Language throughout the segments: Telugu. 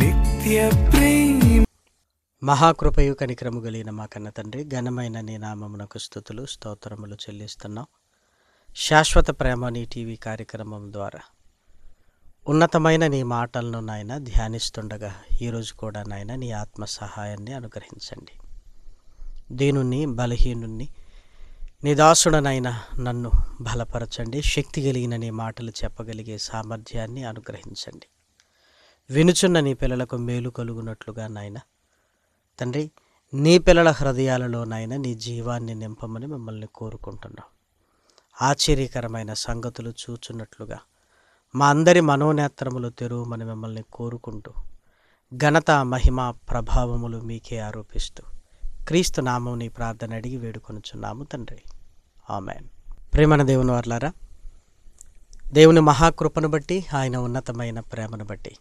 నిత్య ప్రేమ మహాకృపయు కనిక్రము కలిగిన మా కన్న తండ్రి ఘనమైన నీ నామమునకు స్థుతులు స్తోత్రములు చెల్లిస్తున్నాం శాశ్వత ప్రేమ నీ టీవీ కార్యక్రమం ద్వారా ఉన్నతమైన నీ మాటలను నాయన ధ్యానిస్తుండగా ఈరోజు కూడా నాయన నీ ఆత్మ సహాయాన్ని అనుగ్రహించండి దీనిని బలహీనుణ్ణి నీ నన్ను బలపరచండి శక్తి కలిగిన నీ మాటలు చెప్పగలిగే సామర్థ్యాన్ని అనుగ్రహించండి వినుచున్న నీ పిల్లలకు మేలు కలుగునట్లుగా నాయన తండ్రి నీ పిల్లల హృదయాలలో నాయన నీ జీవాన్ని నింపమని మిమ్మల్ని కోరుకుంటున్నాం ఆశ్చర్యకరమైన సంగతులు చూచున్నట్లుగా మా అందరి మనోనేత్రములు తెరువుమని మిమ్మల్ని కోరుకుంటూ ఘనత మహిమ ప్రభావములు మీకే ఆరోపిస్తూ క్రీస్తు నామం ప్రార్థన అడిగి వేడుకొనుచున్నాము తండ్రి ఆమెన్ ప్రేమన దేవుని వర్లారా దేవుని మహాకృపను బట్టి ఆయన ఉన్నతమైన ప్రేమను బట్టి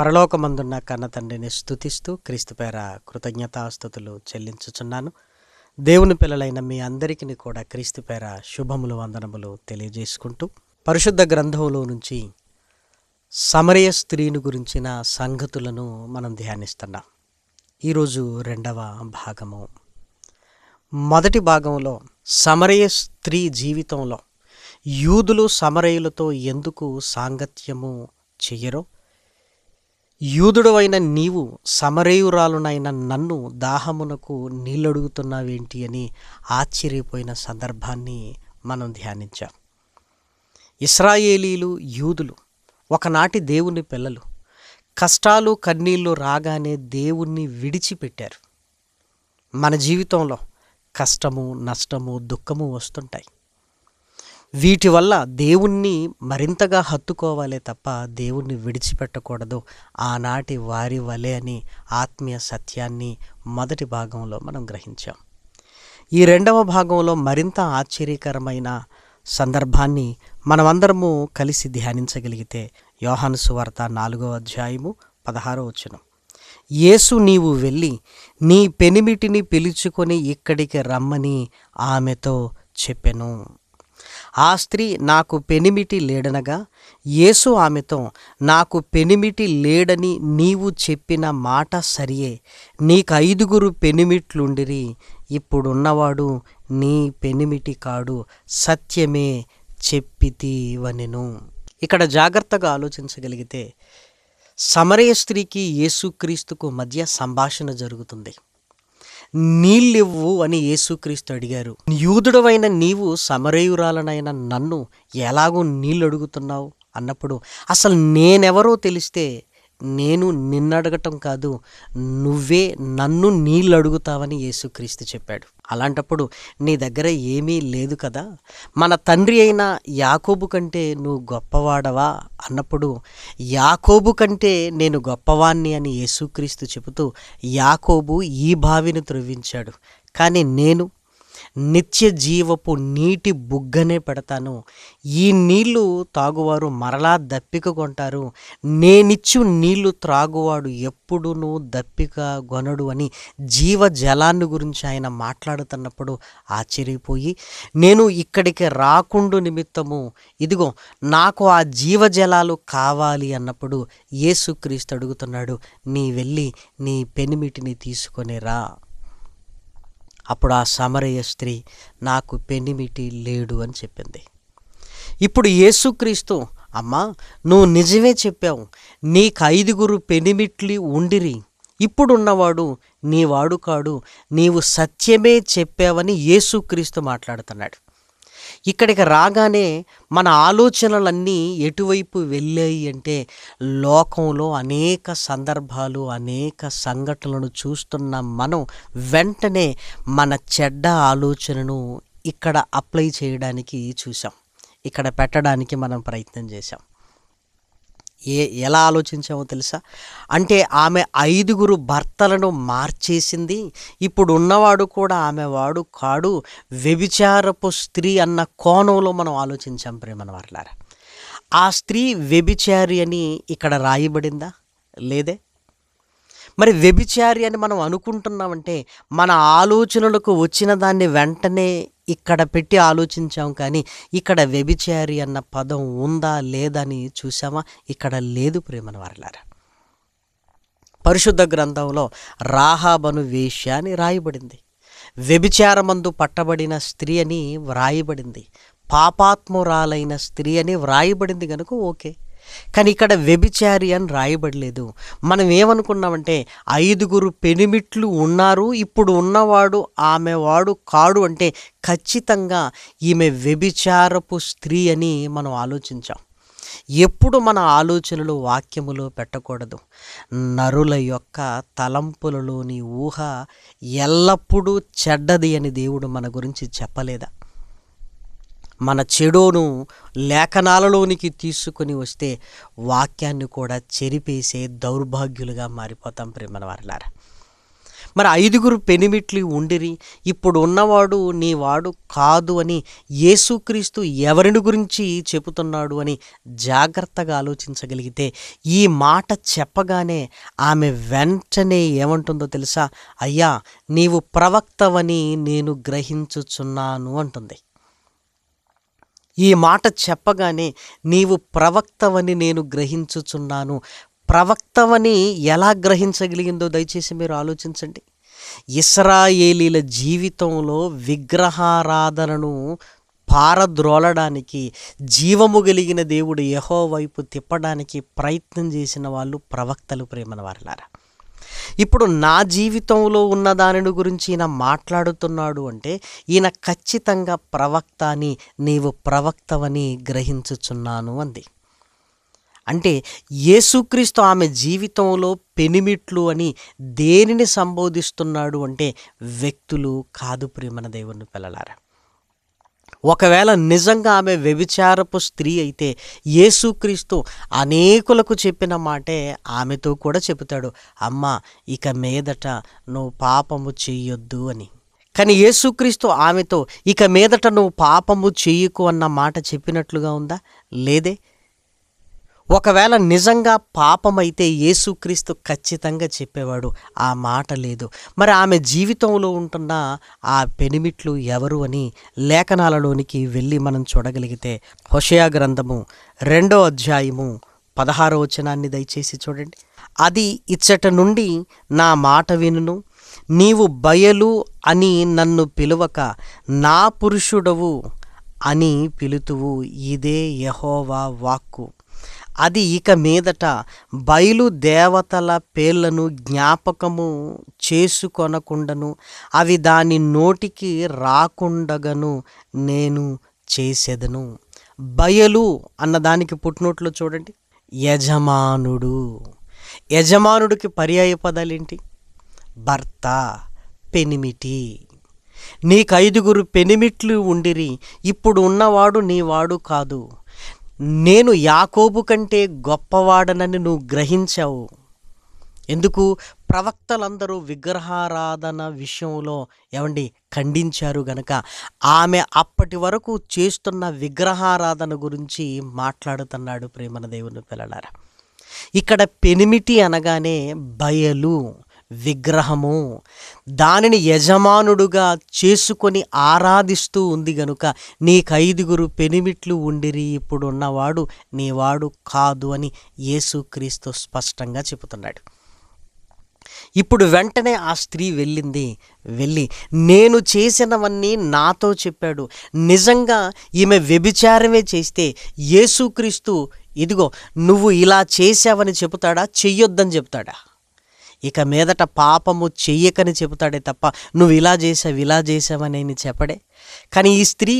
పరలోకమందున్న కన్న తండ్రిని స్థుతిస్తూ పేర కృతజ్ఞతాస్థుతులు చెల్లించుచున్నాను దేవుని పిల్లలైన మీ అందరికీ కూడా పేర శుభములు వందనములు తెలియజేసుకుంటూ పరిశుద్ధ గ్రంథంలో నుంచి సమరయ స్త్రీని గురించిన సంగతులను మనం ధ్యానిస్తున్నాం ఈరోజు రెండవ భాగము మొదటి భాగంలో సమరయ స్త్రీ జీవితంలో యూదులు సమరయులతో ఎందుకు సాంగత్యము చెయ్యరో యూదుడవైన నీవు సమరేయురాలునైన నన్ను దాహమునకు నీళ్ళడుగుతున్నావేంటి అని ఆశ్చర్యపోయిన సందర్భాన్ని మనం ధ్యానించాం ఇస్రాయేలీలు యూదులు ఒకనాటి దేవుని పిల్లలు కష్టాలు కన్నీళ్ళు రాగానే దేవుణ్ణి విడిచిపెట్టారు మన జీవితంలో కష్టము నష్టము దుఃఖము వస్తుంటాయి వీటి వల్ల దేవుణ్ణి మరింతగా హత్తుకోవాలే తప్ప దేవుణ్ణి విడిచిపెట్టకూడదు ఆనాటి వారి వలె అని ఆత్మీయ సత్యాన్ని మొదటి భాగంలో మనం గ్రహించాం ఈ రెండవ భాగంలో మరింత ఆశ్చర్యకరమైన సందర్భాన్ని మనమందరము కలిసి ధ్యానించగలిగితే యోహాను సువార్త నాలుగో అధ్యాయము పదహారో వచనం యేసు నీవు వెళ్ళి నీ పెనిమిటిని పిలుచుకొని ఇక్కడికి రమ్మని ఆమెతో చెప్పెను ఆ స్త్రీ నాకు పెనిమిటి లేడనగా యేసు ఆమెతో నాకు పెనిమిటి లేడని నీవు చెప్పిన మాట సరియే నీకు ఐదుగురు పెనిమిట్లుండిరి ఇప్పుడున్నవాడు నీ పెనిమిటి కాడు సత్యమే చెప్పితీవనెను ఇక్కడ జాగ్రత్తగా ఆలోచించగలిగితే సమరయ స్త్రీకి యేసుక్రీస్తుకు మధ్య సంభాషణ జరుగుతుంది నీళ్ళివ్వు అని యేసుక్రీస్తు అడిగారు యూదుడవైన నీవు సమరయురాలనైన నన్ను ఎలాగో నీళ్ళు అడుగుతున్నావు అన్నప్పుడు అసలు నేనెవరో తెలిస్తే నేను నిన్నడగటం కాదు నువ్వే నన్ను నీళ్ళు అడుగుతావని యేసుక్రీస్తు చెప్పాడు అలాంటప్పుడు నీ దగ్గర ఏమీ లేదు కదా మన తండ్రి అయిన యాకోబు కంటే నువ్వు గొప్పవాడవా అన్నప్పుడు యాకోబు కంటే నేను గొప్పవాణ్ణి అని యేసుక్రీస్తు చెబుతూ యాకోబు ఈ బావిని త్రవ్వించాడు కానీ నేను నిత్య జీవపు నీటి బుగ్గనే పెడతాను ఈ నీళ్లు తాగువారు మరలా దప్పిక కొంటారు నేనిచ్చు నీళ్లు త్రాగువాడు ఎప్పుడునూ దప్పిక గొనడు అని జీవ జలాన్ని గురించి ఆయన మాట్లాడుతున్నప్పుడు ఆశ్చర్యపోయి నేను ఇక్కడికి రాకుండు నిమిత్తము ఇదిగో నాకు ఆ జీవజలాలు కావాలి అన్నప్పుడు యేసుక్రీస్తు అడుగుతున్నాడు నీ వెళ్ళి నీ పెనిమిటిని తీసుకొని రా అప్పుడు ఆ సమరయ స్త్రీ నాకు పెనిమిటి లేడు అని చెప్పింది ఇప్పుడు యేసుక్రీస్తు అమ్మా నువ్వు నిజమే చెప్పావు నీకు ఐదుగురు పెనిమిట్లి ఉండిరి ఇప్పుడున్నవాడు నీవాడు కాడు నీవు సత్యమే చెప్పావని యేసుక్రీస్తు మాట్లాడుతున్నాడు ఇక్కడికి రాగానే మన ఆలోచనలన్నీ ఎటువైపు వెళ్ళాయి అంటే లోకంలో అనేక సందర్భాలు అనేక సంఘటనలను చూస్తున్న మనం వెంటనే మన చెడ్డ ఆలోచనను ఇక్కడ అప్లై చేయడానికి చూసాం ఇక్కడ పెట్టడానికి మనం ప్రయత్నం చేశాం ఏ ఎలా ఆలోచించామో తెలుసా అంటే ఆమె ఐదుగురు భర్తలను మార్చేసింది ఇప్పుడు ఉన్నవాడు కూడా ఆమె వాడు కాడు వ్యభిచారపు స్త్రీ అన్న కోణంలో మనం ఆలోచించాం ప్రేమన వర్లారా ఆ స్త్రీ వ్యభిచారి అని ఇక్కడ రాయబడిందా లేదే మరి వ్యభిచారి అని మనం అనుకుంటున్నామంటే మన ఆలోచనలకు వచ్చిన దాన్ని వెంటనే ఇక్కడ పెట్టి ఆలోచించాం కానీ ఇక్కడ వ్యభిచారి అన్న పదం ఉందా లేదని చూసామా ఇక్కడ లేదు ప్రేమను వారలారా పరిశుద్ధ గ్రంథంలో రాహాబను వేష్య అని రాయబడింది వ్యభిచారమందు పట్టబడిన స్త్రీ అని వ్రాయబడింది పాపాత్మురాలైన స్త్రీ అని వ్రాయబడింది కనుక ఓకే కానీ ఇక్కడ వ్యభిచారి అని రాయబడలేదు మనం ఏమనుకున్నామంటే ఐదుగురు పెనిమిట్లు ఉన్నారు ఇప్పుడు ఉన్నవాడు ఆమె వాడు కాడు అంటే ఖచ్చితంగా ఈమె వ్యభిచారపు స్త్రీ అని మనం ఆలోచించాం ఎప్పుడు మన ఆలోచనలు వాక్యములో పెట్టకూడదు నరుల యొక్క తలంపులలోని ఊహ ఎల్లప్పుడూ చెడ్డది అని దేవుడు మన గురించి చెప్పలేదా మన చెడును లేఖనాలలోనికి తీసుకుని వస్తే వాక్యాన్ని కూడా చెరిపేసే దౌర్భాగ్యులుగా మారిపోతాం ప్రేమన మరి ఐదుగురు పెనిమిట్లు ఉండిరి ఇప్పుడు ఉన్నవాడు నీవాడు కాదు అని యేసుక్రీస్తు ఎవరిని గురించి చెబుతున్నాడు అని జాగ్రత్తగా ఆలోచించగలిగితే ఈ మాట చెప్పగానే ఆమె వెంటనే ఏమంటుందో తెలుసా అయ్యా నీవు ప్రవక్తవని నేను గ్రహించుచున్నాను అంటుంది ఈ మాట చెప్పగానే నీవు ప్రవక్తవని నేను గ్రహించుచున్నాను ప్రవక్తవని ఎలా గ్రహించగలిగిందో దయచేసి మీరు ఆలోచించండి ఇస్రాయేలీల జీవితంలో విగ్రహారాధనను పారద్రోలడానికి జీవము కలిగిన దేవుడు యహో వైపు తిప్పడానికి ప్రయత్నం చేసిన వాళ్ళు ప్రవక్తలు ప్రేమన వారిలారా ఇప్పుడు నా జీవితంలో ఉన్న దానిని గురించి ఈయన మాట్లాడుతున్నాడు అంటే ఈయన ఖచ్చితంగా ప్రవక్త అని నీవు ప్రవక్తవని గ్రహించుచున్నాను అంది అంటే యేసుక్రీస్తు ఆమె జీవితంలో పెనిమిట్లు అని దేనిని సంబోధిస్తున్నాడు అంటే వ్యక్తులు కాదు ప్రియమన దేవుని పిల్లలారా ఒకవేళ నిజంగా ఆమె వ్యభిచారపు స్త్రీ అయితే యేసుక్రీస్తు అనేకులకు చెప్పిన మాటే ఆమెతో కూడా చెబుతాడు అమ్మ ఇక మీదట నువ్వు పాపము చెయ్యొద్దు అని కానీ యేసుక్రీస్తు ఆమెతో ఇక మీదట నువ్వు పాపము చెయ్యకు అన్న మాట చెప్పినట్లుగా ఉందా లేదే ఒకవేళ నిజంగా పాపమైతే యేసుక్రీస్తు ఖచ్చితంగా చెప్పేవాడు ఆ మాట లేదు మరి ఆమె జీవితంలో ఉంటున్న ఆ పెనిమిట్లు ఎవరు అని లేఖనాలలోనికి వెళ్ళి మనం చూడగలిగితే హోషయా గ్రంథము రెండో అధ్యాయము పదహారో వచనాన్ని దయచేసి చూడండి అది ఇచ్చట నుండి నా మాట వినును నీవు బయలు అని నన్ను పిలువక నా పురుషుడవు అని పిలుతువు ఇదే యహోవా వాక్కు అది ఇక మీదట బయలు దేవతల పేర్లను జ్ఞాపకము చేసుకొనకుండను అవి దాని నోటికి రాకుండగను నేను చేసేదను బయలు అన్నదానికి పుట్టినోట్లో చూడండి యజమానుడు యజమానుడికి పర్యాయ పదాలు ఏంటి భర్త పెనిమిటి నీకు ఐదుగురు పెనిమిట్లు ఉండిరి ఇప్పుడు ఉన్నవాడు నీవాడు కాదు నేను యాకోబు కంటే గొప్పవాడనని నువ్వు గ్రహించావు ఎందుకు ప్రవక్తలందరూ విగ్రహారాధన విషయంలో ఏమండి ఖండించారు గనక ఆమె అప్పటి వరకు చేస్తున్న విగ్రహారాధన గురించి మాట్లాడుతున్నాడు ప్రేమన దేవుని పిల్లలారా ఇక్కడ పెనిమిటి అనగానే బయలు విగ్రహము దానిని యజమానుడుగా చేసుకొని ఆరాధిస్తూ ఉంది గనుక నీకైదుగురు పెనిమిట్లు ఉండిరి ఇప్పుడున్నవాడు నీవాడు కాదు అని యేసుక్రీస్తు స్పష్టంగా చెబుతున్నాడు ఇప్పుడు వెంటనే ఆ స్త్రీ వెళ్ళింది వెళ్ళి నేను చేసినవన్నీ నాతో చెప్పాడు నిజంగా ఈమె వ్యభిచారమే చేస్తే యేసుక్రీస్తు ఇదిగో నువ్వు ఇలా చేశావని చెబుతాడా చెయ్యొద్దని చెప్తాడా ఇక మీదట పాపము చెయ్యకని చెబుతాడే తప్ప నువ్వు ఇలా చేసావు ఇలా చేసావని చెప్పడే కానీ ఈ స్త్రీ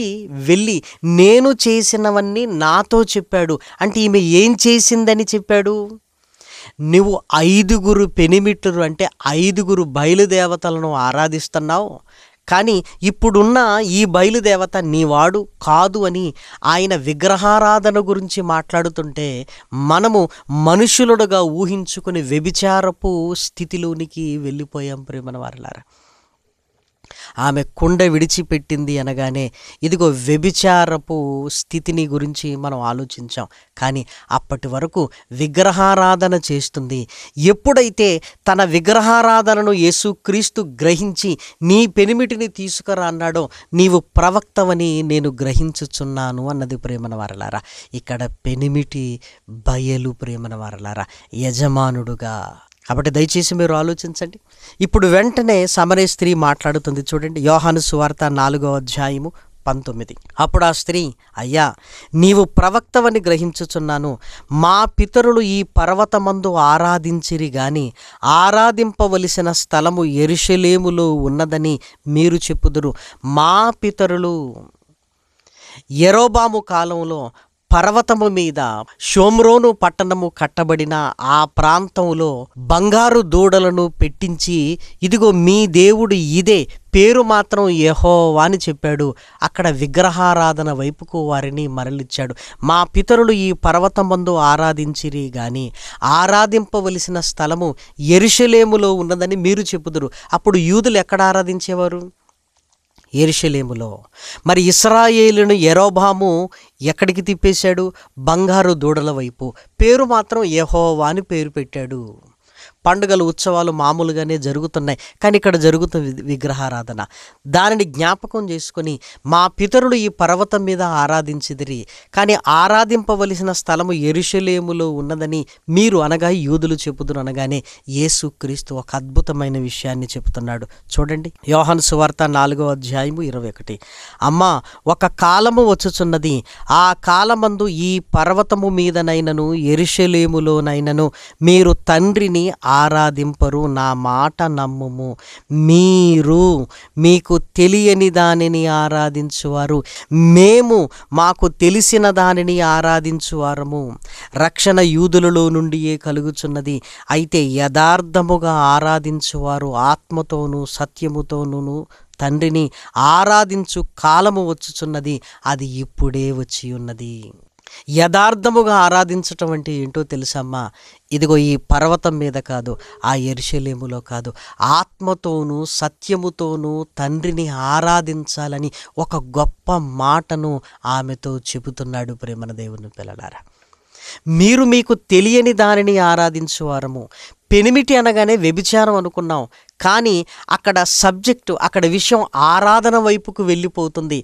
వెళ్ళి నేను చేసినవన్నీ నాతో చెప్పాడు అంటే ఈమె ఏం చేసిందని చెప్పాడు నువ్వు ఐదుగురు పెనిమిట్లు అంటే ఐదుగురు బయలుదేవతలను ఆరాధిస్తున్నావు కానీ ఇప్పుడున్న ఈ బయలుదేవత నీవాడు కాదు అని ఆయన విగ్రహారాధన గురించి మాట్లాడుతుంటే మనము మనుషులుడుగా ఊహించుకుని వ్యభిచారపు స్థితిలోనికి వెళ్ళిపోయాం ప్రేమన వారిలారా ఆమె కుండ విడిచిపెట్టింది అనగానే ఇదిగో వ్యభిచారపు స్థితిని గురించి మనం ఆలోచించాం కానీ అప్పటి వరకు విగ్రహారాధన చేస్తుంది ఎప్పుడైతే తన విగ్రహారాధనను యేసుక్రీస్తు గ్రహించి నీ పెనిమిటిని తీసుకురా అన్నాడో నీవు ప్రవక్తవని నేను గ్రహించుచున్నాను అన్నది ప్రేమన వారలారా ఇక్కడ పెనిమిటి బయలు ప్రేమన వారలారా యజమానుడుగా కాబట్టి దయచేసి మీరు ఆలోచించండి ఇప్పుడు వెంటనే సమరే స్త్రీ మాట్లాడుతుంది చూడండి యోహాను సువార్త నాలుగో అధ్యాయము పంతొమ్మిది అప్పుడు ఆ స్త్రీ అయ్యా నీవు ప్రవక్తవని గ్రహించుచున్నాను మా పితరులు ఈ పర్వతమందు ఆరాధించిరి గాని ఆరాధింపవలసిన స్థలము ఎరుషలేములో ఉన్నదని మీరు చెప్పుదురు మా పితరులు ఎరోబాము కాలంలో పర్వతము మీద షోమ్రోను పట్టణము కట్టబడిన ఆ ప్రాంతంలో బంగారు దూడలను పెట్టించి ఇదిగో మీ దేవుడు ఇదే పేరు మాత్రం యహోవా అని చెప్పాడు అక్కడ విగ్రహారాధన వైపుకు వారిని మరలిచ్చాడు మా పితరులు ఈ పర్వతమందు ఆరాధించిరి గాని ఆరాధింపవలసిన స్థలము ఎరుషలేములో ఉన్నదని మీరు చెప్పుదురు అప్పుడు యూదులు ఎక్కడ ఆరాధించేవారు ఎరుషలేములో మరి ఇస్రాయేలును ఎరోబాము ఎక్కడికి తిప్పేశాడు బంగారు దూడల వైపు పేరు మాత్రం ఏహోవా అని పేరు పెట్టాడు పండుగలు ఉత్సవాలు మామూలుగానే జరుగుతున్నాయి కానీ ఇక్కడ జరుగుతుంది విగ్రహారాధన దానిని జ్ఞాపకం చేసుకొని మా పితరులు ఈ పర్వతం మీద ఆరాధించిదిరి కానీ ఆరాధింపవలసిన స్థలము ఎరుషలేములో ఉన్నదని మీరు అనగా యూదులు చెబుతున్నారు అనగానే యేసు క్రీస్తు ఒక అద్భుతమైన విషయాన్ని చెబుతున్నాడు చూడండి యోహన్ సువార్త నాలుగో అధ్యాయము ఇరవై ఒకటి అమ్మ ఒక కాలము వచ్చుచున్నది ఆ కాలమందు ఈ పర్వతము మీదనైనను ఎరుషలేములోనైనను మీరు తండ్రిని ఆరాధింపరు నా మాట నమ్ముము మీరు మీకు తెలియని దానిని ఆరాధించువారు మేము మాకు తెలిసిన దానిని ఆరాధించువారము రక్షణ యూదులలో నుండియే కలుగుచున్నది అయితే యథార్థముగా ఆరాధించువారు ఆత్మతోనూ సత్యముతోనూ తండ్రిని ఆరాధించు కాలము వచ్చుచున్నది అది ఇప్పుడే వచ్చి ఉన్నది యథార్థముగా ఆరాధించటం అంటే ఏంటో తెలుసమ్మా ఇదిగో ఈ పర్వతం మీద కాదు ఆ ఎరుశలేములో కాదు ఆత్మతోనూ సత్యముతోనూ తండ్రిని ఆరాధించాలని ఒక గొప్ప మాటను ఆమెతో చెబుతున్నాడు ప్రేమన దేవుని పిల్లలారా మీరు మీకు తెలియని దానిని ఆరాధించేవారము పెనిమిటి అనగానే వ్యభిచారం అనుకున్నాం కానీ అక్కడ సబ్జెక్టు అక్కడ విషయం ఆరాధన వైపుకు వెళ్ళిపోతుంది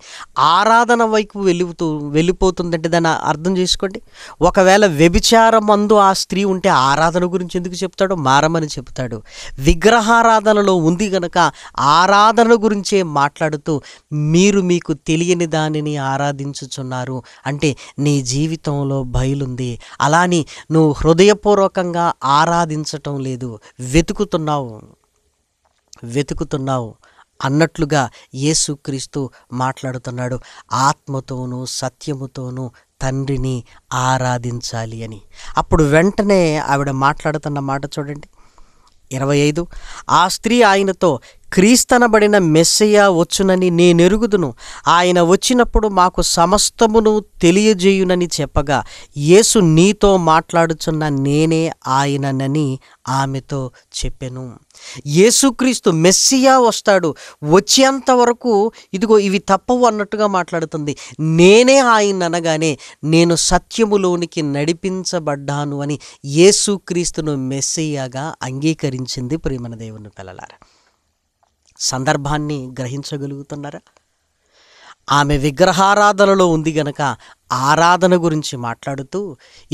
ఆరాధన వైపు వెళ్ళిపోతూ వెళ్ళిపోతుందంటే దాన్ని అర్థం చేసుకోండి ఒకవేళ వ్యభిచారం మందు ఆ స్త్రీ ఉంటే ఆరాధన గురించి ఎందుకు చెప్తాడో మారమని చెప్తాడు విగ్రహారాధనలో ఉంది గనక ఆరాధన గురించే మాట్లాడుతూ మీరు మీకు తెలియని దానిని ఆరాధించుచున్నారు అంటే నీ జీవితంలో బయలుంది అలాని నువ్వు హృదయపూర్వకంగా ఆరాధించటం లేదు వెతుకుతున్నావు వెతుకుతున్నావు అన్నట్లుగా యేసుక్రీస్తు మాట్లాడుతున్నాడు ఆత్మతోనూ సత్యముతోనూ తండ్రిని ఆరాధించాలి అని అప్పుడు వెంటనే ఆవిడ మాట్లాడుతున్న మాట చూడండి ఇరవై ఐదు ఆ స్త్రీ ఆయనతో క్రీస్తనబడిన మెస్సయ వచ్చునని నేనెరుగుదును ఆయన వచ్చినప్పుడు మాకు సమస్తమును తెలియజేయునని చెప్పగా యేసు నీతో మాట్లాడుచున్న నేనే ఆయననని ఆమెతో చెప్పెను యేసుక్రీస్తు మెస్సియా వస్తాడు వచ్చేంత వరకు ఇదిగో ఇవి తప్పవు అన్నట్టుగా మాట్లాడుతుంది నేనే ఆయన అనగానే నేను సత్యములోనికి నడిపించబడ్డాను అని యేసుక్రీస్తును మెస్సియాగా అంగీకరించింది ప్రేమణ దేవుని పిల్లలారా సందర్భాన్ని గ్రహించగలుగుతున్నారా ఆమె విగ్రహారాధనలో ఉంది గనక ఆరాధన గురించి మాట్లాడుతూ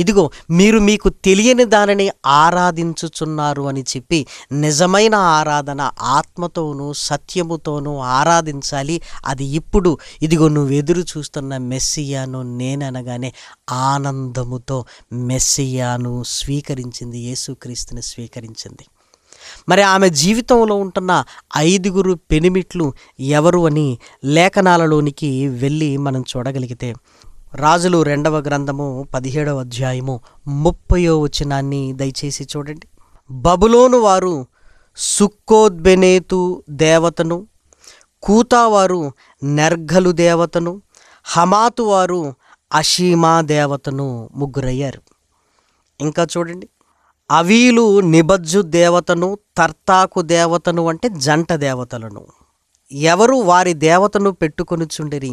ఇదిగో మీరు మీకు తెలియని దానిని ఆరాధించుచున్నారు అని చెప్పి నిజమైన ఆరాధన ఆత్మతోనూ సత్యముతోనూ ఆరాధించాలి అది ఇప్పుడు ఇదిగో నువ్వు ఎదురు చూస్తున్న మెస్సియాను నేననగానే ఆనందముతో మెస్సియాను స్వీకరించింది యేసుక్రీస్తుని స్వీకరించింది మరి ఆమె జీవితంలో ఉంటున్న ఐదుగురు పెనిమిట్లు ఎవరు అని లేఖనాలలోనికి వెళ్ళి మనం చూడగలిగితే రాజులు రెండవ గ్రంథము పదిహేడవ అధ్యాయము ముప్పయో వచనాన్ని దయచేసి చూడండి బబులోను వారు సుక్కోద్బెనేతు దేవతను కూతావారు నెర్ఘలు దేవతను హమాతు వారు అషీమా దేవతను ముగ్గురయ్యారు ఇంకా చూడండి అవీలు నిబజ్జు దేవతను తర్తాకు దేవతను అంటే జంట దేవతలను ఎవరు వారి దేవతను పెట్టుకుని చుండిని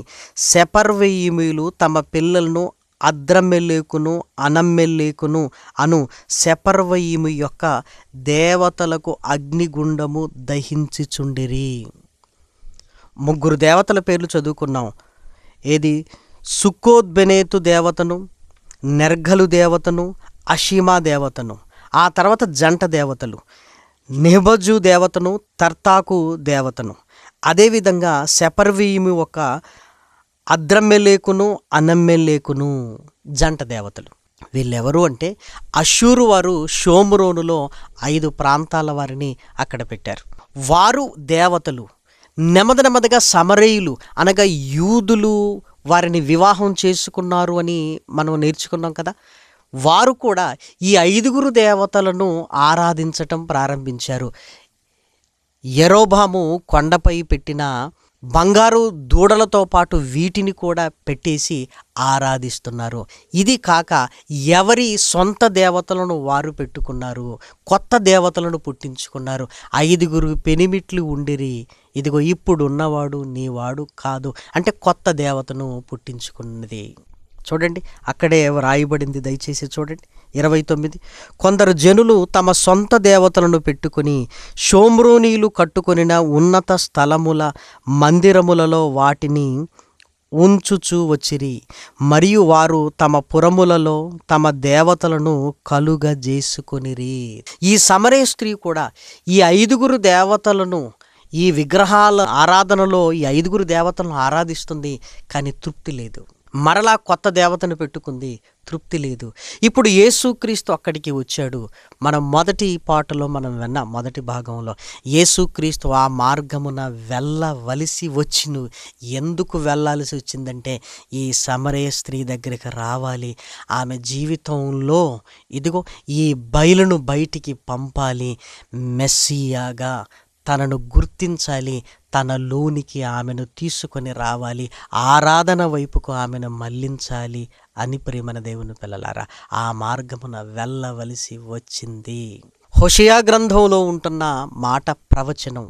సెపర్వెయిమీలు తమ పిల్లలను అద్రమెల్లేకును అనమ్మెల్లేకును అను సెపర్వయిము యొక్క దేవతలకు అగ్నిగుండము దహించిచుండిరి ముగ్గురు దేవతల పేర్లు చదువుకున్నాం ఏది సుక్కోద్బెనేతు దేవతను నెర్ఘలు దేవతను అషీమా దేవతను ఆ తర్వాత జంట దేవతలు నిహబజు దేవతను తర్తాకు దేవతను అదేవిధంగా సెపర్వీయుమి ఒక అద్రమ్మెలేకును అనమ్మెలేకును జంట దేవతలు వీళ్ళెవరు అంటే అషూరు వారు షోమ్రోనులో ఐదు ప్రాంతాల వారిని అక్కడ పెట్టారు వారు దేవతలు నెమద నెమ్మదిగా సమరయులు అనగా యూదులు వారిని వివాహం చేసుకున్నారు అని మనం నేర్చుకున్నాం కదా వారు కూడా ఈ ఐదుగురు దేవతలను ఆరాధించటం ప్రారంభించారు ఎరోబాము కొండపై పెట్టిన బంగారు దూడలతో పాటు వీటిని కూడా పెట్టేసి ఆరాధిస్తున్నారు ఇది కాక ఎవరి సొంత దేవతలను వారు పెట్టుకున్నారు కొత్త దేవతలను పుట్టించుకున్నారు ఐదుగురు పెనిమిట్లు ఉండిరి ఇదిగో ఇప్పుడున్నవాడు నీవాడు కాదు అంటే కొత్త దేవతను పుట్టించుకున్నది చూడండి అక్కడే వ్రాయబడింది దయచేసి చూడండి ఇరవై తొమ్మిది కొందరు జనులు తమ సొంత దేవతలను పెట్టుకుని షోమ్రోనీలు కట్టుకొనిన ఉన్నత స్థలముల మందిరములలో వాటిని ఉంచుచు వచ్చిరి మరియు వారు తమ పురములలో తమ దేవతలను కలుగజేసుకొనిరి ఈ సమరే స్త్రీ కూడా ఈ ఐదుగురు దేవతలను ఈ విగ్రహాల ఆరాధనలో ఈ ఐదుగురు దేవతలను ఆరాధిస్తుంది కానీ తృప్తి లేదు మరలా కొత్త దేవతను పెట్టుకుంది తృప్తి లేదు ఇప్పుడు యేసుక్రీస్తు అక్కడికి వచ్చాడు మనం మొదటి పాటలో మనం విన్న మొదటి భాగంలో యేసుక్రీస్తు ఆ మార్గమున వెళ్ళవలసి వచ్చిను ఎందుకు వెళ్ళాల్సి వచ్చిందంటే ఈ సమరయ స్త్రీ దగ్గరికి రావాలి ఆమె జీవితంలో ఇదిగో ఈ బయలును బయటికి పంపాలి మెస్సియాగా తనను గుర్తించాలి తనలోనికి ఆమెను తీసుకొని రావాలి ఆరాధన వైపుకు ఆమెను మళ్లించాలి అని ప్రేమన దేవుని పిల్లలారా ఆ మార్గమున వెళ్ళవలసి వచ్చింది హుషయా గ్రంథంలో ఉంటున్న మాట ప్రవచనం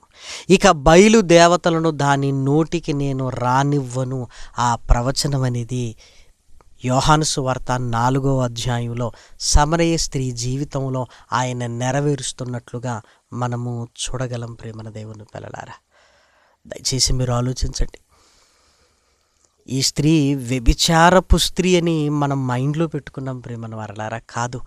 ఇక బయలు దేవతలను దాని నోటికి నేను రానివ్వను ఆ ప్రవచనం అనేది యోహానుసు వార్త నాలుగో అధ్యాయంలో సమరయ స్త్రీ జీవితంలో ఆయన నెరవేరుస్తున్నట్లుగా మనము చూడగలం ప్రేమన దేవుని పిల్లలారా దయచేసి మీరు ఆలోచించండి ఈ స్త్రీ వ్యభిచారపు స్త్రీ అని మనం మైండ్లో పెట్టుకున్నాం ప్రేమను వరలారా కాదు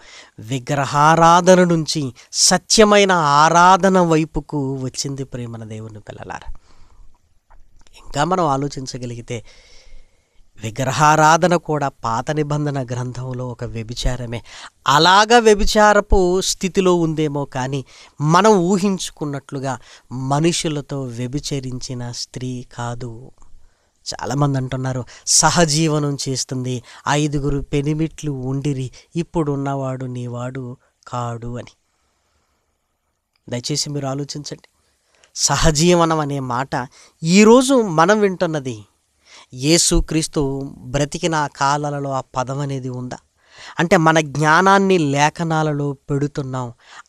విగ్రహారాధన నుంచి సత్యమైన ఆరాధన వైపుకు వచ్చింది ప్రేమన దేవుని పిల్లలారా ఇంకా మనం ఆలోచించగలిగితే విగ్రహారాధన కూడా పాత నిబంధన గ్రంథంలో ఒక వ్యభిచారమే అలాగ వ్యభిచారపు స్థితిలో ఉందేమో కానీ మనం ఊహించుకున్నట్లుగా మనుషులతో వ్యభిచరించిన స్త్రీ కాదు చాలామంది అంటున్నారు సహజీవనం చేస్తుంది ఐదుగురు పెనిమిట్లు ఉండిరి ఇప్పుడున్నవాడు నీవాడు కాడు అని దయచేసి మీరు ఆలోచించండి సహజీవనం అనే మాట ఈరోజు మనం వింటున్నది యేసుక్రీస్తు బ్రతికిన కాలాలలో ఆ పదం అనేది ఉందా అంటే మన జ్ఞానాన్ని లేఖనాలలో పెడుతున్నాం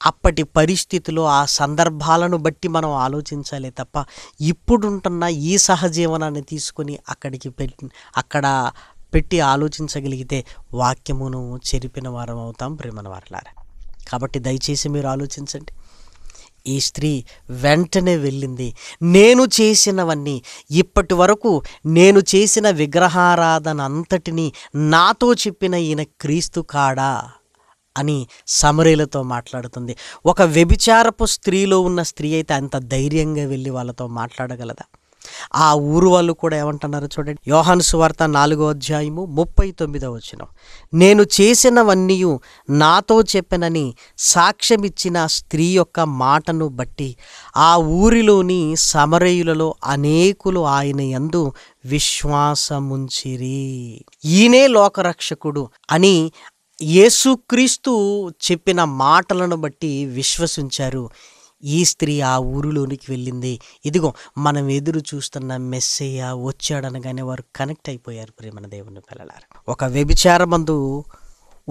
అప్పటి పరిస్థితులు ఆ సందర్భాలను బట్టి మనం ఆలోచించాలి తప్ప ఇప్పుడుంటున్న ఈ సహజీవనాన్ని తీసుకొని అక్కడికి పెట్టి అక్కడ పెట్టి ఆలోచించగలిగితే వాక్యమును చెరిపిన వారం అవుతాం ప్రేమన వారలారా కాబట్టి దయచేసి మీరు ఆలోచించండి ఈ స్త్రీ వెంటనే వెళ్ళింది నేను చేసినవన్నీ ఇప్పటి వరకు నేను చేసిన విగ్రహారాధన అంతటినీ నాతో చెప్పిన ఈయన క్రీస్తు కాడా అని సమరీలతో మాట్లాడుతుంది ఒక వ్యభిచారపు స్త్రీలో ఉన్న స్త్రీ అయితే అంత ధైర్యంగా వెళ్ళి వాళ్ళతో మాట్లాడగలదా ఆ ఊరు వాళ్ళు కూడా ఏమంటున్నారు చూడండి యోహాను సువార్త నాలుగో అధ్యాయము ముప్పై తొమ్మిదో వచ్చిన నేను చేసినవన్నీ నాతో చెప్పనని సాక్ష్యమిచ్చిన స్త్రీ యొక్క మాటను బట్టి ఆ ఊరిలోని సమరయులలో అనేకులు ఆయన యందు విశ్వాసముంచిరి ఈయనే లోకరక్షకుడు అని యేసుక్రీస్తు చెప్పిన మాటలను బట్టి విశ్వసించారు ఈ స్త్రీ ఆ ఊరిలోనికి వెళ్ళింది ఇదిగో మనం ఎదురు చూస్తున్న మెస్సయ్య వచ్చాడనగానే వారు కనెక్ట్ అయిపోయారు ప్రేమణ దేవుని పిల్లలారు ఒక వ్యభిచారమందు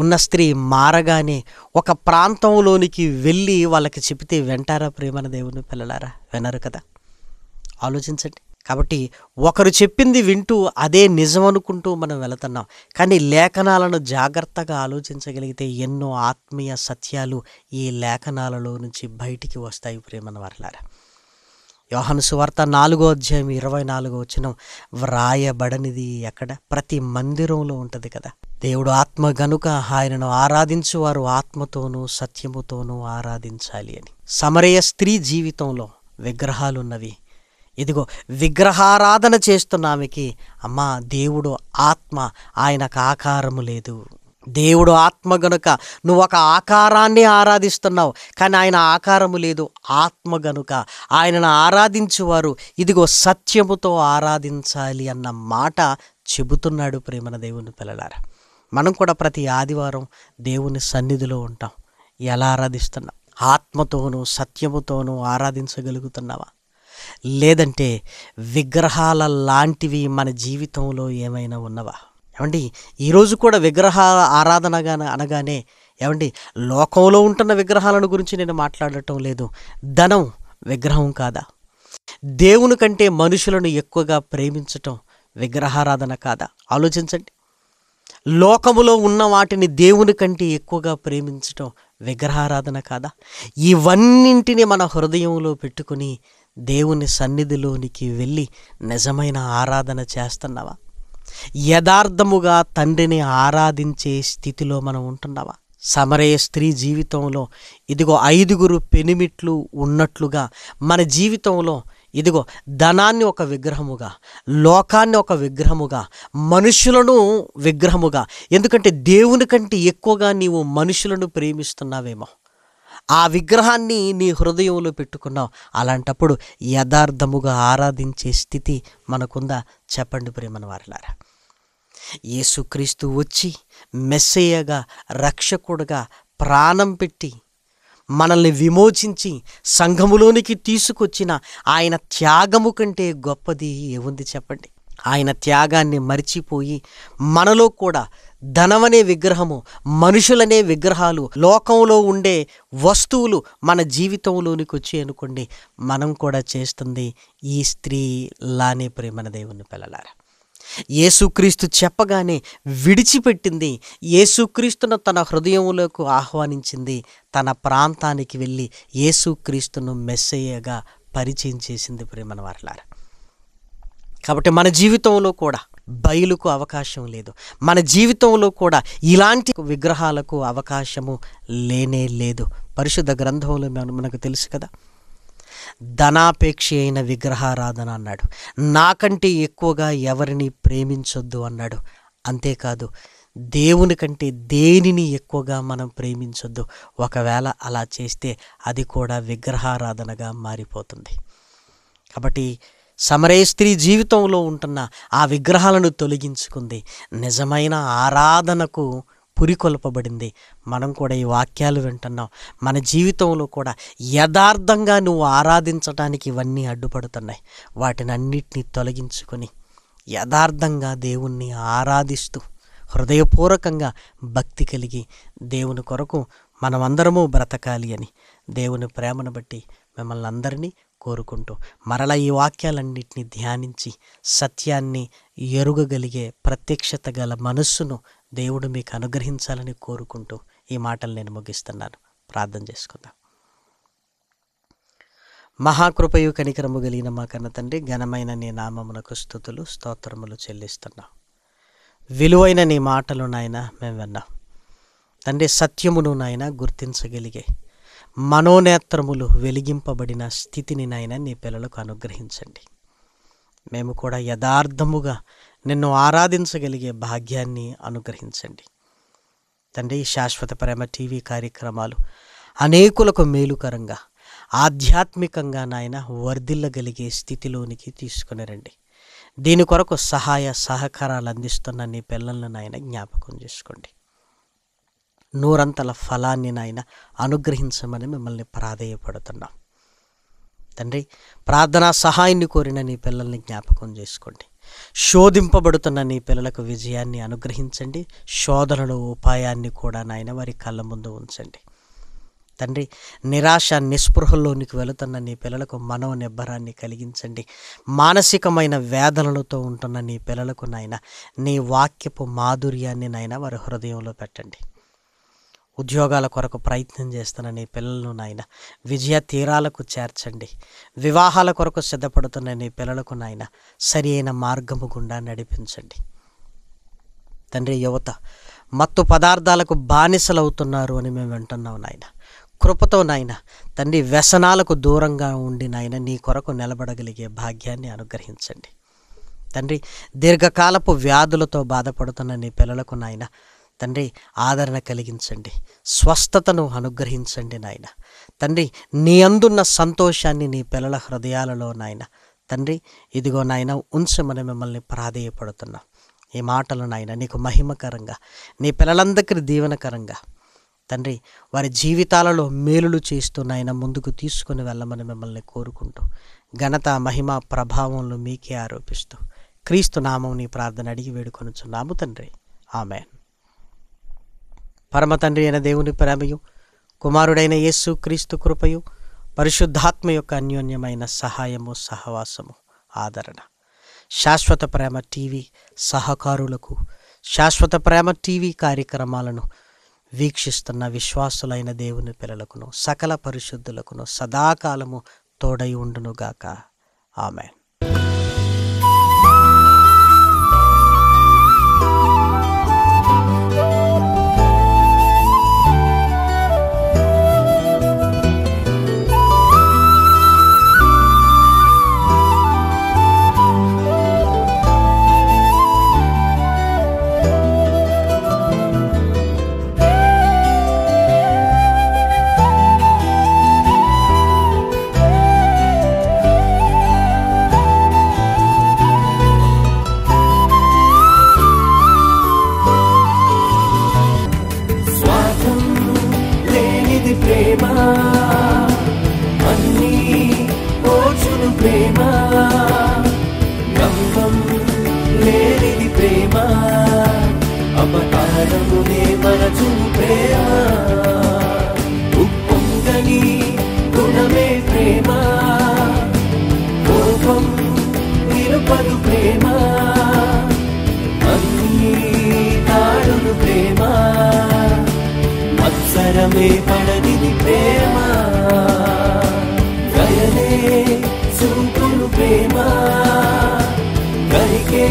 ఉన్న స్త్రీ మారగానే ఒక ప్రాంతంలోనికి వెళ్ళి వాళ్ళకి చెబితే వెంటారా ప్రేమణ దేవుని పిల్లలారా వినరు కదా ఆలోచించండి కాబట్టి ఒకరు చెప్పింది వింటూ అదే నిజం అనుకుంటూ మనం వెళుతున్నాం కానీ లేఖనాలను జాగ్రత్తగా ఆలోచించగలిగితే ఎన్నో ఆత్మీయ సత్యాలు ఈ లేఖనాలలో నుంచి బయటికి వస్తాయి ప్రేమను వర్లారా యోహన్ సువార్త నాలుగో అధ్యాయం ఇరవై నాలుగో వచ్చిన వ్రాయబడనిది ఎక్కడ ప్రతి మందిరంలో ఉంటుంది కదా దేవుడు ఆత్మ గనుక ఆయనను ఆరాధించువారు ఆత్మతోనూ సత్యముతోనూ ఆరాధించాలి అని సమరయ స్త్రీ జీవితంలో విగ్రహాలున్నవి ఇదిగో విగ్రహారాధన చేస్తున్న ఆమెకి అమ్మా దేవుడు ఆత్మ ఆయనకు ఆకారము లేదు దేవుడు ఆత్మ గనుక నువ్వు ఒక ఆకారాన్ని ఆరాధిస్తున్నావు కానీ ఆయన ఆకారము లేదు ఆత్మ గనుక ఆయనను ఆరాధించేవారు ఇదిగో సత్యముతో ఆరాధించాలి అన్న మాట చెబుతున్నాడు ప్రేమన దేవుని పిల్లలారా మనం కూడా ప్రతి ఆదివారం దేవుని సన్నిధిలో ఉంటాం ఎలా ఆరాధిస్తున్నాం ఆత్మతోనూ సత్యముతోనూ ఆరాధించగలుగుతున్నావా లేదంటే విగ్రహాల లాంటివి మన జీవితంలో ఏమైనా ఉన్నవా ఏమండి ఈరోజు కూడా విగ్రహాల ఆరాధన అనగానే ఏమండి లోకంలో ఉంటున్న విగ్రహాలను గురించి నేను మాట్లాడటం లేదు ధనం విగ్రహం కాదా దేవుని కంటే మనుషులను ఎక్కువగా ప్రేమించటం విగ్రహారాధన కాదా ఆలోచించండి లోకములో ఉన్న వాటిని దేవుని కంటే ఎక్కువగా ప్రేమించటం విగ్రహారాధన కాదా ఇవన్నింటినీ మన హృదయంలో పెట్టుకుని దేవుని సన్నిధిలోనికి వెళ్ళి నిజమైన ఆరాధన చేస్తున్నావా యథార్థముగా తండ్రిని ఆరాధించే స్థితిలో మనం ఉంటున్నావా సమరయ స్త్రీ జీవితంలో ఇదిగో ఐదుగురు పెనిమిట్లు ఉన్నట్లుగా మన జీవితంలో ఇదిగో ధనాన్ని ఒక విగ్రహముగా లోకాన్ని ఒక విగ్రహముగా మనుషులను విగ్రహముగా ఎందుకంటే దేవుని కంటే ఎక్కువగా నీవు మనుషులను ప్రేమిస్తున్నావేమో ఆ విగ్రహాన్ని నీ హృదయంలో పెట్టుకున్నావు అలాంటప్పుడు యథార్థముగా ఆరాధించే స్థితి మనకుందా చెప్పండి ప్రేమను వారిలారా యేసుక్రీస్తు వచ్చి మెస్సేయగా రక్షకుడుగా ప్రాణం పెట్టి మనల్ని విమోచించి సంఘములోనికి తీసుకొచ్చిన ఆయన త్యాగము కంటే గొప్పది ఏముంది చెప్పండి ఆయన త్యాగాన్ని మరిచిపోయి మనలో కూడా ధనమనే విగ్రహము మనుషులనే విగ్రహాలు లోకంలో ఉండే వస్తువులు మన జీవితంలోనికి వచ్చి అనుకోండి మనం కూడా చేస్తుంది ఈ స్త్రీ లానే ప్రేమన దేవుని పిల్లలారా యేసుక్రీస్తు చెప్పగానే విడిచిపెట్టింది యేసుక్రీస్తును తన హృదయంలోకి ఆహ్వానించింది తన ప్రాంతానికి వెళ్ళి యేసుక్రీస్తును మెస్సయ్యగా పరిచయం చేసింది ప్రేమన వారలారా కాబట్టి మన జీవితంలో కూడా బయలుకు అవకాశం లేదు మన జీవితంలో కూడా ఇలాంటి విగ్రహాలకు అవకాశము లేనే లేదు పరిశుద్ధ గ్రంథంలో మనకు తెలుసు కదా ధనాపేక్ష అయిన విగ్రహారాధన అన్నాడు నాకంటే ఎక్కువగా ఎవరిని ప్రేమించొద్దు అన్నాడు అంతేకాదు దేవుని కంటే దేనిని ఎక్కువగా మనం ప్రేమించొద్దు ఒకవేళ అలా చేస్తే అది కూడా విగ్రహారాధనగా మారిపోతుంది కాబట్టి సమరే స్త్రీ జీవితంలో ఉంటున్న ఆ విగ్రహాలను తొలగించుకుంది నిజమైన ఆరాధనకు పురికొల్పబడింది మనం కూడా ఈ వాక్యాలు వింటున్నాం మన జీవితంలో కూడా యథార్థంగా నువ్వు ఆరాధించడానికి ఇవన్నీ అడ్డుపడుతున్నాయి వాటిని అన్నిటినీ తొలగించుకొని యథార్థంగా దేవుణ్ణి ఆరాధిస్తూ హృదయపూర్వకంగా భక్తి కలిగి దేవుని కొరకు మనమందరము బ్రతకాలి అని దేవుని ప్రేమను బట్టి మిమ్మల్ని అందరినీ కోరుకుంటూ మరల ఈ వాక్యాలన్నింటినీ ధ్యానించి సత్యాన్ని ఎరుగగలిగే ప్రత్యక్షత గల మనస్సును దేవుడు మీకు అనుగ్రహించాలని కోరుకుంటూ ఈ మాటలు నేను ముగిస్తున్నాను ప్రార్థన చేసుకుందాం మహాకృపయు కనికరము కలిగిన మా కన్న తండ్రి ఘనమైన నీ నామమునకు స్థుతులు స్తోత్రములు చెల్లిస్తున్నాం విలువైన నీ మాటలు నాయన మేము విన్నాం తండ్రి సత్యమును నాయన గుర్తించగలిగే మనోనేత్రములు వెలిగింపబడిన స్థితిని నాయన నీ పిల్లలకు అనుగ్రహించండి మేము కూడా యథార్థముగా నిన్ను ఆరాధించగలిగే భాగ్యాన్ని అనుగ్రహించండి తండ్రి శాశ్వత ప్రేమ టీవీ కార్యక్రమాలు అనేకులకు మేలుకరంగా ఆధ్యాత్మికంగా నాయన వర్ధిల్లగలిగే స్థితిలోనికి తీసుకుని రండి దీని కొరకు సహాయ సహకారాలు అందిస్తున్న నీ పిల్లలను నాయన జ్ఞాపకం చేసుకోండి నూరంతల ఫలాన్ని నాయన అనుగ్రహించమని మిమ్మల్ని ప్రాధేయపడుతున్నాం తండ్రి ప్రార్థనా సహాయాన్ని కోరిన నీ పిల్లల్ని జ్ఞాపకం చేసుకోండి శోధింపబడుతున్న నీ పిల్లలకు విజయాన్ని అనుగ్రహించండి శోధనలో ఉపాయాన్ని కూడా నాయన వారి కళ్ళ ముందు ఉంచండి తండ్రి నిరాశ నిస్పృహల్లోనికి వెళుతున్న నీ పిల్లలకు మనో నిబ్బరాన్ని కలిగించండి మానసికమైన వేదనలతో ఉంటున్న నీ పిల్లలకు నాయన నీ వాక్యపు మాధుర్యాన్ని నాయన వారి హృదయంలో పెట్టండి ఉద్యోగాల కొరకు ప్రయత్నం చేస్తున్న నీ పిల్లలను నాయన విజయ తీరాలకు చేర్చండి వివాహాల కొరకు సిద్ధపడుతున్న నీ పిల్లలకు నాయన సరి అయిన మార్గము గుండా నడిపించండి తండ్రి యువత మత్తు పదార్థాలకు బానిసలవుతున్నారు అని మేము వింటున్నాం నాయన కృపతో నాయన తండ్రి వ్యసనాలకు దూరంగా ఉండి నాయన నీ కొరకు నిలబడగలిగే భాగ్యాన్ని అనుగ్రహించండి తండ్రి దీర్ఘకాలపు వ్యాధులతో బాధపడుతున్న నీ పిల్లలకు నాయన తండ్రి ఆదరణ కలిగించండి స్వస్థతను అనుగ్రహించండి నాయన తండ్రి నీ అందున్న సంతోషాన్ని నీ పిల్లల హృదయాలలో నాయన తండ్రి ఇదిగో నాయన ఉంచమని మిమ్మల్ని ప్రాధేయపడుతున్నాం ఈ మాటలు నాయన నీకు మహిమకరంగా నీ పిల్లలందరికీ దీవెనకరంగా తండ్రి వారి జీవితాలలో మేలులు చేస్తూ నాయన ముందుకు తీసుకుని వెళ్ళమని మిమ్మల్ని కోరుకుంటూ ఘనత మహిమ ప్రభావంలో మీకే ఆరోపిస్తూ క్రీస్తు నామం నీ ప్రార్థన అడిగి చున్నాము తండ్రి ఆమెన్ పరమతండ్రి అయిన దేవుని ప్రేమయు కుమారుడైన యేసు క్రీస్తు కృపయు పరిశుద్ధాత్మ యొక్క అన్యోన్యమైన సహాయము సహవాసము ఆదరణ శాశ్వత ప్రేమ టీవీ సహకారులకు శాశ్వత ప్రేమ టీవీ కార్యక్రమాలను వీక్షిస్తున్న విశ్వాసులైన దేవుని పిల్లలకును సకల పరిశుద్ధులకును సదాకాలము తోడై ఉండునుగాక ఆమెన్ ప్రేమ అన్ని ఓచును ప్రేమ నమ్మం లేనిది ప్రేమ అపకారమునే మన చూపు పడమే పడది ప్రేమ గయలే చూపులు ప్రేమ గరికే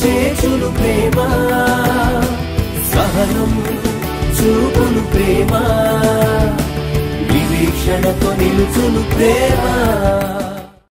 చేచులు ప్రేమ సహనం చూపులు ప్రేమ నిరీక్షణతో నిలుచులు ప్రేమ